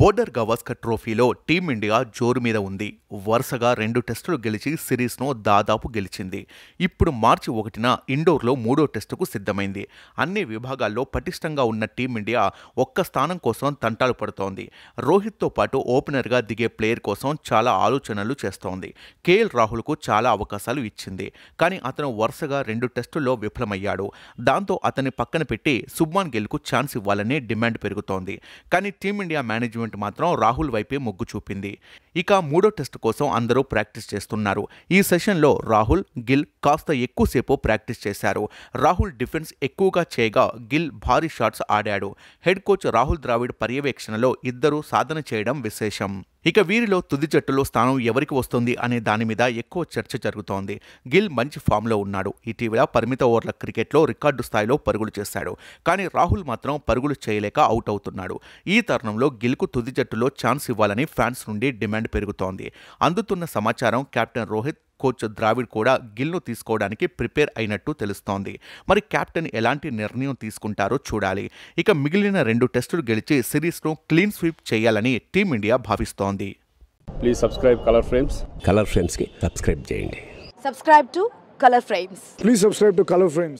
border Gavaskar ట్రోఫీలో team India జోరు మీద ఉంది వరుసగా రెండు టెస్టులు గెలిచి సిరీస్ను దాదాపు గెలిచింది ఇప్పుడు మార్చి ఒకటిన ఇండోర్లో మూడో టెస్టుకు సిద్ధమైంది అన్ని విభాగాల్లో పటిష్టంగా ఉన్న టీమిండియా ఒక్క స్థానం కోసం తంటాలు పడుతోంది రోహిత్తో పాటు ఓపెనర్గా దిగే ప్లేయర్ కోసం చాలా ఆలోచనలు చేస్తోంది కేఎల్ రాహుల్కు చాలా అవకాశాలు ఇచ్చింది కానీ అతను వరుసగా రెండు టెస్టుల్లో విఫలమయ్యాడు దాంతో అతన్ని పక్కన పెట్టి సుబ్మాన్ గిల్కు ఛాన్స్ ఇవ్వాలనే డిమాండ్ పెరుగుతోంది కానీ టీమిండియా మేనేజ్మెంట్ టోర్నమెంట్ మాత్రం రాహుల్ వైపే మొగ్గు చూపింది ఇక మూడో టెస్ట్ కోసం అందరూ ప్రాక్టీస్ చేస్తున్నారు ఈ సెషన్లో రాహుల్ గిల్ కాస్త ఎక్కువసేపు ప్రాక్టీస్ చేశారు రాహుల్ డిఫెన్స్ ఎక్కువగా చేయగా గిల్ భారీ షాట్స్ ఆడాడు హెడ్ కోచ్ రాహుల్ ద్రావిడ్ పర్యవేక్షణలో ఇద్దరూ సాధన చేయడం విశేషం ఇక వీరిలో తుది జట్టులో స్థానం ఎవరికి వస్తుంది అనే దాని మీద ఎక్కువ చర్చ జరుగుతోంది గిల్ మంచి ఫామ్లో ఉన్నాడు ఇటీవల పరిమిత ఓవర్ల క్రికెట్లో రికార్డు స్థాయిలో పరుగులు చేశాడు కానీ రాహుల్ మాత్రం పరుగులు చేయలేక అవుట్ అవుతున్నాడు ఈ తరుణంలో గిల్కు తుది జట్టులో ఛాన్స్ ఇవ్వాలని ఫ్యాన్స్ నుండి డిమాండ్ పెరుగుతోంది అందుతున్న సమాచారం కెప్టెన్ రోహిత్ కోచ్ ద్రావిడ్ కూడా గిల్ను తీసుకోవడానికి ప్రిపేర్ అయినట్టు తెలుస్తోంది మరి కెప్టెన్ ఎలాంటి నిర్ణయం తీసుకుంటారో చూడాలి ఇక మిగిలిన రెండు టెస్టులు గెలిచి సిరీస్ను క్లీన్ స్వీప్ చేయాలని టీమిండియా భావిస్తోంది please subscribe Colour Frames Colour ఫ్రేమ్స్కి సబ్స్క్రైబ్ చేయండి subscribe to Colour Frames please subscribe to Colour frames